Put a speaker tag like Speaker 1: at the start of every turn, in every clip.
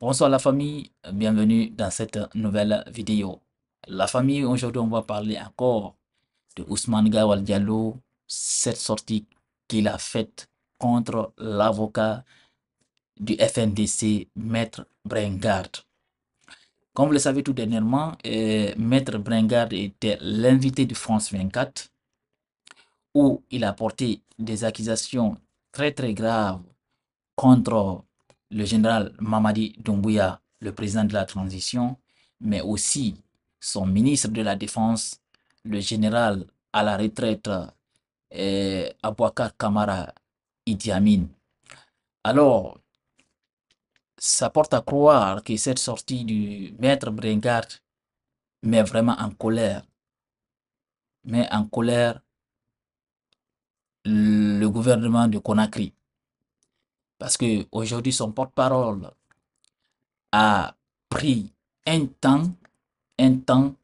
Speaker 1: Bonsoir la famille, bienvenue dans cette nouvelle vidéo. La famille, aujourd'hui on va parler encore de Ousmane Gawal Diallo, cette sortie qu'il a faite contre l'avocat du FNDC, Maître Brengard. Comme vous le savez tout dernièrement, euh, Maître Brengard était l'invité de France 24 où il a porté des accusations très très graves contre le général Mamadi Doumbouya, le président de la transition, mais aussi son ministre de la Défense, le général à la retraite eh, Abouakar Kamara Idi Alors, ça porte à croire que cette sortie du maître Brengard met vraiment en colère. Met en colère le gouvernement de Conakry. Parce que aujourd'hui, son porte-parole a pris un temps, un temps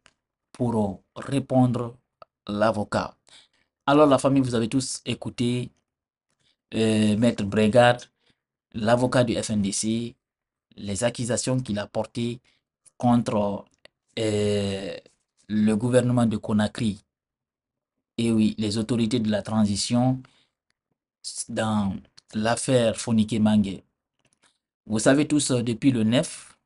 Speaker 1: pour répondre l'avocat. Alors la famille, vous avez tous écouté euh, Maître Brégard, l'avocat du FNDC, les accusations qu'il a portées contre euh, le gouvernement de Conakry. Et oui, les autorités de la transition dans l'affaire Fonike-Mange. Vous savez tous, euh, depuis le 9,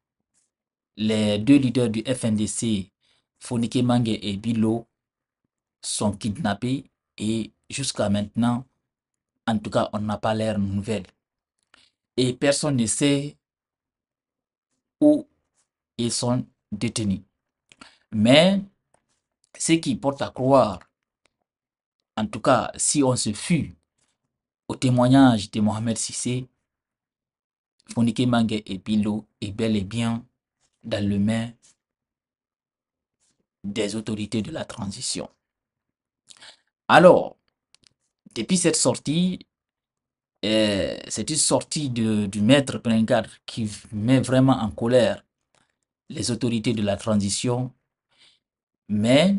Speaker 1: les deux leaders du FNDC, Fonike-Mange et Bilo, sont kidnappés et jusqu'à maintenant, en tout cas, on n'a pas l'air nouvelle. Et personne ne sait où ils sont détenus. Mais ce qui porte à croire, en tout cas, si on se fuit au témoignage de Mohamed Sissé, Fonike et Bilo, est bel et bien dans le main des autorités de la transition. Alors, depuis cette sortie, euh, c'est une sortie du maître Pringard qui met vraiment en colère les autorités de la transition, mais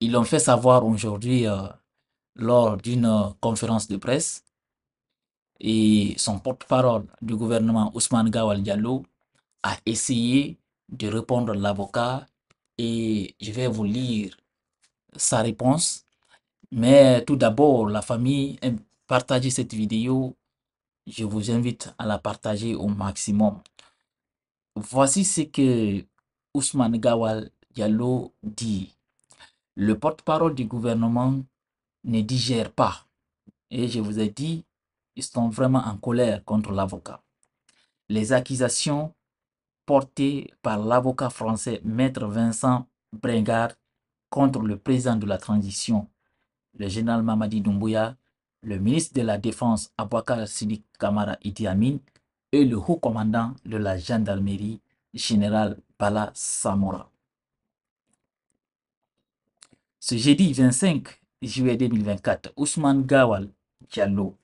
Speaker 1: ils l'ont fait savoir aujourd'hui euh, lors d'une euh, conférence de presse et son porte-parole du gouvernement Ousmane Gawal Diallo a essayé de répondre à l'avocat et je vais vous lire sa réponse. Mais tout d'abord, la famille, partagez cette vidéo. Je vous invite à la partager au maximum. Voici ce que Ousmane Gawal Diallo dit. Le porte-parole du gouvernement ne digère pas. Et je vous ai dit, ils sont vraiment en colère contre l'avocat. Les accusations portées par l'avocat français Maître Vincent Brengard contre le président de la transition, le général Mamadi Doumbouya, le ministre de la Défense Abouakar Sidik Kamara Idi Amin et le haut commandant de la gendarmerie, général Bala Samora. Ce jeudi 25 juillet 2024, Ousmane Gawal Diallo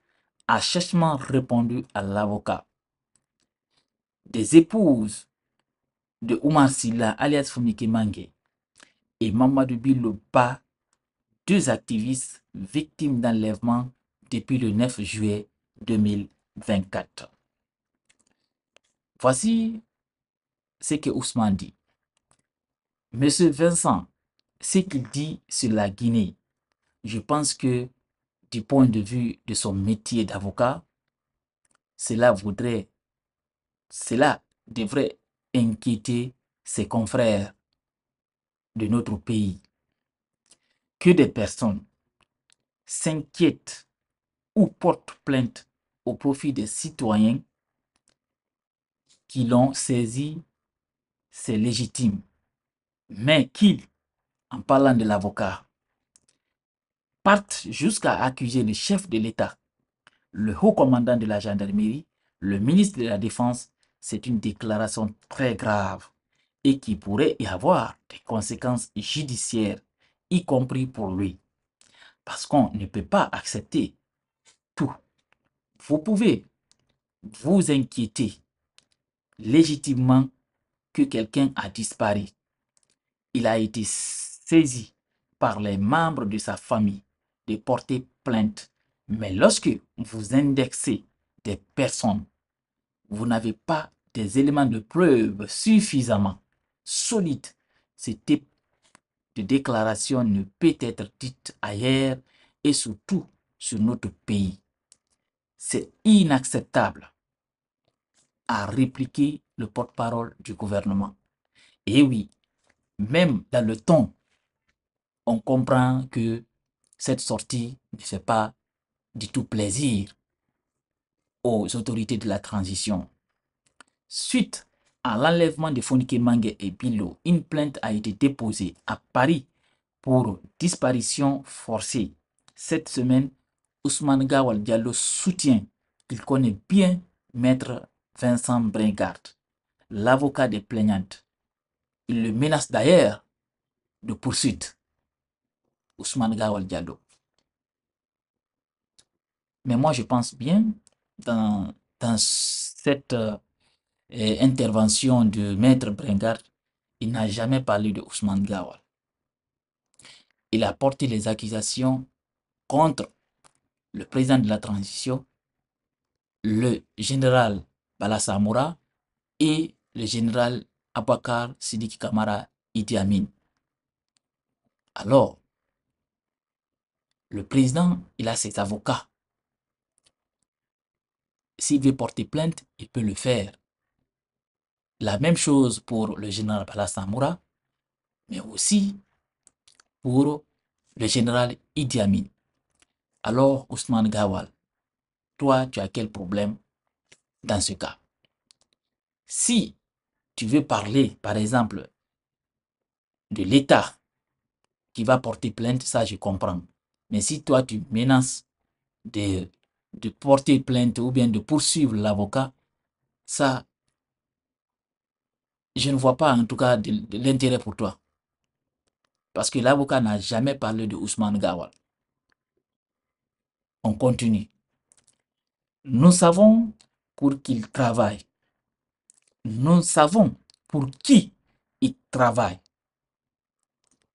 Speaker 1: a cherchement répondu à l'avocat des épouses de Oumar Silla, alias Fumike Mange, et Mamadou Billo deux activistes victimes d'enlèvement depuis le 9 juillet 2024. Voici ce que Ousmane dit. Monsieur Vincent, ce qu'il dit sur la Guinée, je pense que du point de vue de son métier d'avocat, cela voudrait, cela devrait inquiéter ses confrères de notre pays. Que des personnes s'inquiètent ou portent plainte au profit des citoyens qui l'ont saisi, c'est légitime. Mais qu'ils, en parlant de l'avocat, partent jusqu'à accuser le chef de l'État, le haut commandant de la gendarmerie, le ministre de la Défense, c'est une déclaration très grave et qui pourrait y avoir des conséquences judiciaires, y compris pour lui. Parce qu'on ne peut pas accepter tout. Vous pouvez vous inquiéter légitimement que quelqu'un a disparu. Il a été saisi par les membres de sa famille de porter plainte. Mais lorsque vous indexez des personnes, vous n'avez pas des éléments de preuve suffisamment solides. Ce type de déclaration ne peut être dite ailleurs et surtout sur notre pays. C'est inacceptable à répliquer le porte-parole du gouvernement. Et oui, même dans le temps, on comprend que cette sortie ne fait pas du tout plaisir aux autorités de la transition. Suite à l'enlèvement de Fonike Mange et Bilo, une plainte a été déposée à Paris pour disparition forcée. Cette semaine, Ousmane Gawal soutient qu'il connaît bien maître Vincent Brengard, l'avocat des plaignantes. Il le menace d'ailleurs de poursuite. Ousmane Gawal Diallo. Mais moi, je pense bien, dans, cette euh, intervention du maître Brengard, il n'a jamais parlé de Ousmane Gawal. Il a porté les accusations contre le président de la transition, le général Balasamura et le général Abakar Sidiki Kamara Idi Amin. Alors, le président, il a ses avocats. S'il veut porter plainte, il peut le faire. La même chose pour le général Palasamura, mais aussi pour le général Idi Amin. Alors, Ousmane Gawal, toi, tu as quel problème dans ce cas Si tu veux parler, par exemple, de l'État qui va porter plainte, ça, je comprends. Mais si toi, tu menaces de, de porter plainte ou bien de poursuivre l'avocat, ça, je ne vois pas en tout cas de, l'intérêt pour toi. Parce que l'avocat n'a jamais parlé de Ousmane Gawal. On continue. Nous savons pour qui il travaille. Nous savons pour qui il travaille.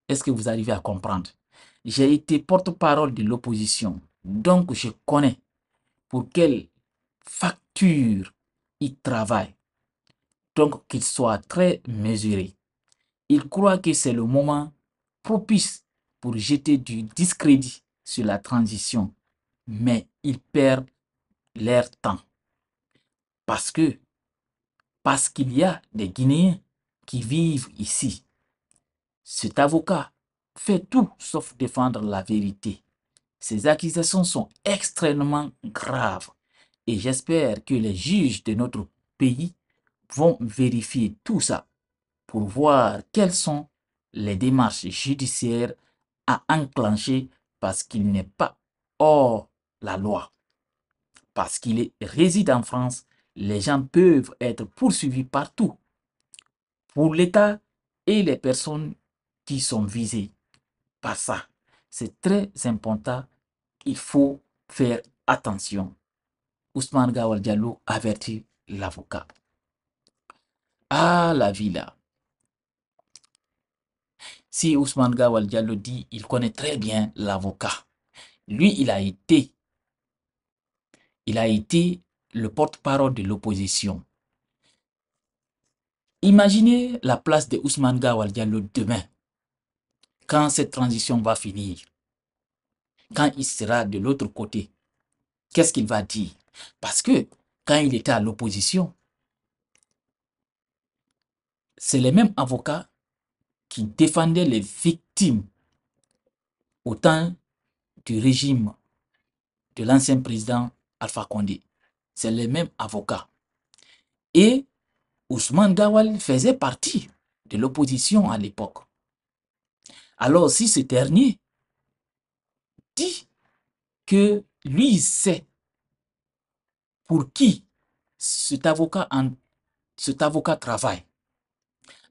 Speaker 1: Est-ce que vous arrivez à comprendre j'ai été porte-parole de l'opposition. Donc, je connais pour quelle facture il travaille. Donc, qu'il soit très mesuré. Il croit que c'est le moment propice pour jeter du discrédit sur la transition. Mais ils perdent leur temps. Parce que, parce qu'il y a des Guinéens qui vivent ici. Cet avocat fait tout sauf défendre la vérité. Ces accusations sont extrêmement graves et j'espère que les juges de notre pays vont vérifier tout ça pour voir quelles sont les démarches judiciaires à enclencher parce qu'il n'est pas hors la loi. Parce qu'il réside en France, les gens peuvent être poursuivis partout pour l'État et les personnes qui sont visées pas ça. C'est très important. Il faut faire attention. Ousmane Gawal Diallo avertit l'avocat. Ah, la villa. Si Ousmane Gawal Diallo dit, il connaît très bien l'avocat. Lui, il a été, il a été le porte-parole de l'opposition. Imaginez la place de Ousmane Gawal demain quand cette transition va finir, quand il sera de l'autre côté, qu'est-ce qu'il va dire Parce que quand il était à l'opposition, c'est les mêmes avocats qui défendaient les victimes au temps du régime de l'ancien président Alpha Condé. C'est les mêmes avocats. Et Ousmane Gawal faisait partie de l'opposition à l'époque. Alors si ce dernier dit que lui sait pour qui cet avocat, cet avocat travaille,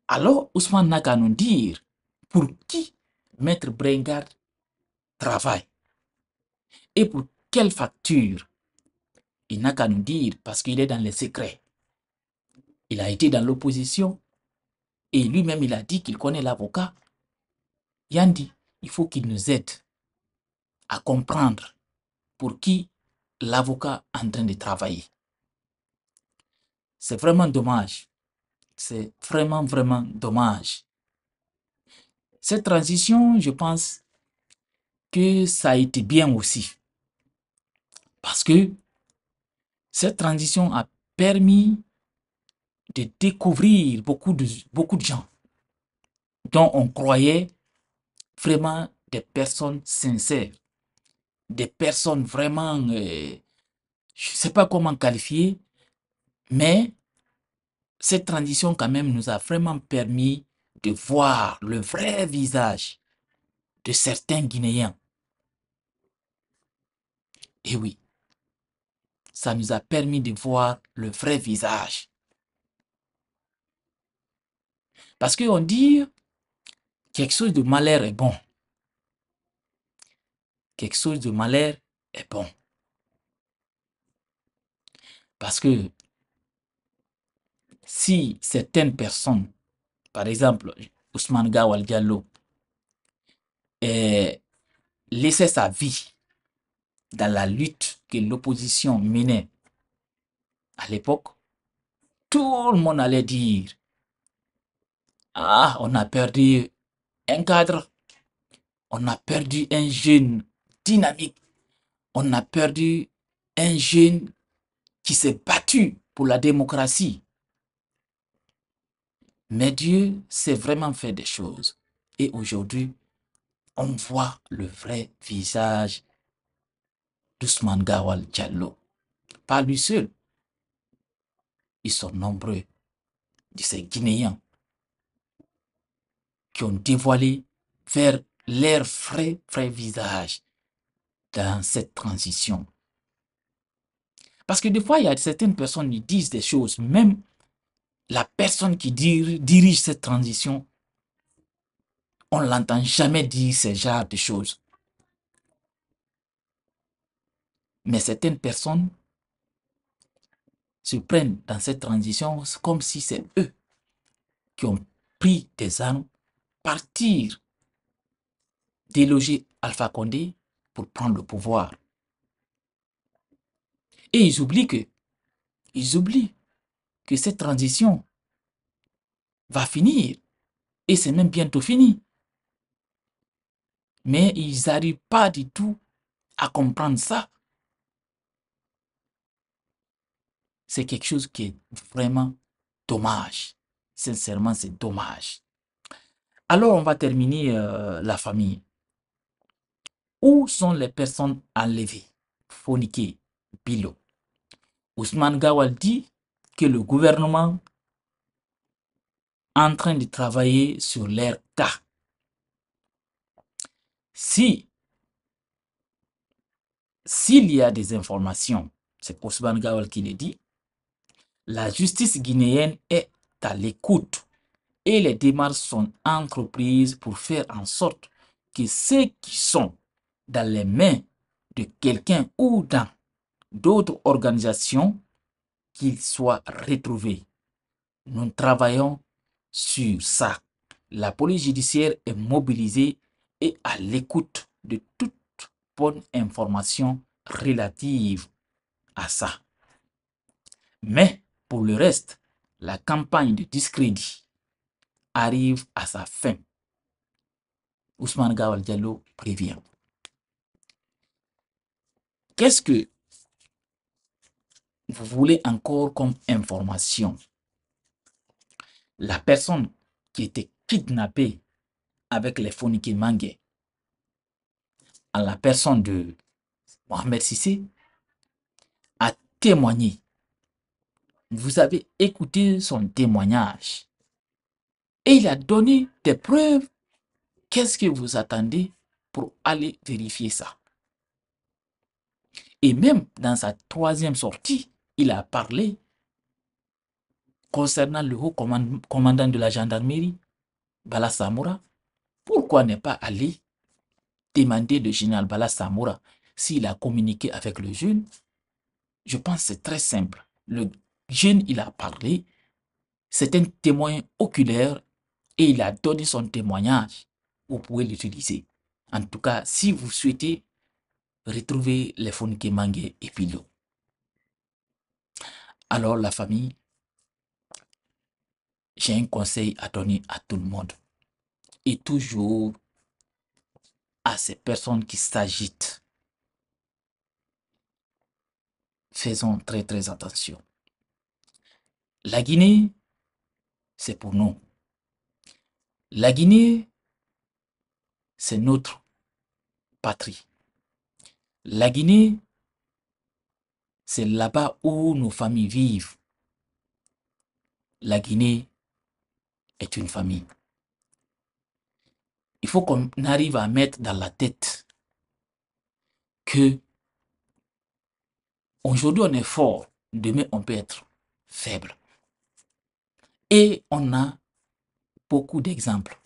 Speaker 1: alors Ousmane n'a qu'à nous dire pour qui Maître Brengard travaille et pour quelle facture. Il n'a qu'à nous dire parce qu'il est dans les secrets. Il a été dans l'opposition et lui-même il a dit qu'il connaît l'avocat Yandi, il faut qu'il nous aide à comprendre pour qui l'avocat est en train de travailler. C'est vraiment dommage. C'est vraiment, vraiment dommage. Cette transition, je pense que ça a été bien aussi. Parce que cette transition a permis de découvrir beaucoup de, beaucoup de gens dont on croyait vraiment des personnes sincères, des personnes vraiment, euh, je ne sais pas comment qualifier, mais cette transition quand même nous a vraiment permis de voir le vrai visage de certains Guinéens. Et eh oui, ça nous a permis de voir le vrai visage. Parce qu'on dit, Quelque chose de malheur est bon. Quelque chose de malheur est bon. Parce que si certaines personnes, par exemple Ousmane Gawal Diallo, euh, laissaient sa vie dans la lutte que l'opposition menait à l'époque, tout le monde allait dire Ah, on a perdu un cadre, on a perdu un jeune dynamique, on a perdu un jeune qui s'est battu pour la démocratie. Mais Dieu s'est vraiment fait des choses. Et aujourd'hui, on voit le vrai visage d'Ousmane Gawal Diallo. Pas lui seul. Ils sont nombreux, de ces Guinéens qui ont dévoilé vers leur vrai, vrai visage dans cette transition. Parce que des fois, il y a certaines personnes qui disent des choses, même la personne qui dirige cette transition, on ne l'entend jamais dire ce genre de choses. Mais certaines personnes se prennent dans cette transition comme si c'est eux qui ont pris des armes partir d'éloger Alpha Condé pour prendre le pouvoir. Et ils oublient que, ils oublient que cette transition va finir. Et c'est même bientôt fini. Mais ils n'arrivent pas du tout à comprendre ça. C'est quelque chose qui est vraiment dommage. Sincèrement, c'est dommage. Alors, on va terminer euh, la famille. Où sont les personnes enlevées, phoniquées, bilo Ousmane Gawal dit que le gouvernement est en train de travailler sur leur cas. Si s'il y a des informations, c'est Ousmane Gawal qui le dit, la justice guinéenne est à l'écoute et les démarches sont entreprises pour faire en sorte que ceux qui sont dans les mains de quelqu'un ou dans d'autres organisations qu'ils soient retrouvés. Nous travaillons sur ça. La police judiciaire est mobilisée et à l'écoute de toute bonne information relative à ça. Mais pour le reste, la campagne de discrédit arrive à sa fin. Ousmane Gawal prévient. Qu'est-ce que vous voulez encore comme information La personne qui était kidnappée avec les Mangue à la personne de Mohamed Sissé a témoigné. Vous avez écouté son témoignage. Et il a donné des preuves. Qu'est-ce que vous attendez pour aller vérifier ça Et même dans sa troisième sortie, il a parlé concernant le haut commandant de la gendarmerie, Bala Samoura. Pourquoi ne pas aller demander le général Bala Samoura s'il a communiqué avec le jeune Je pense que c'est très simple. Le jeune, il a parlé. C'est un témoin oculaire et il a donné son témoignage, vous pouvez l'utiliser. En tout cas, si vous souhaitez retrouver les Mange et Pilo. Alors, la famille, j'ai un conseil à donner à tout le monde. Et toujours à ces personnes qui s'agitent. Faisons très très attention. La Guinée, c'est pour nous. La Guinée, c'est notre patrie. La Guinée, c'est là-bas où nos familles vivent. La Guinée est une famille. Il faut qu'on arrive à mettre dans la tête que aujourd'hui on est fort, demain on peut être faible. Et on a beaucoup d'exemples.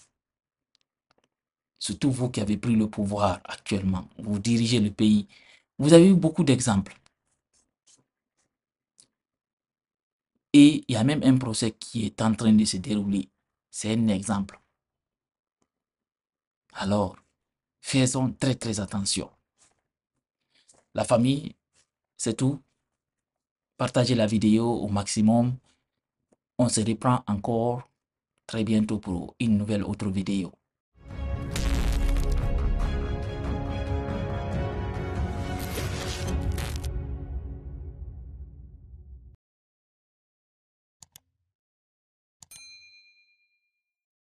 Speaker 1: Surtout vous qui avez pris le pouvoir actuellement, vous dirigez le pays, vous avez eu beaucoup d'exemples. Et il y a même un procès qui est en train de se dérouler. C'est un exemple. Alors, faisons très très attention. La famille, c'est tout. Partagez la vidéo au maximum. On se reprend encore très bientôt pour une nouvelle autre vidéo.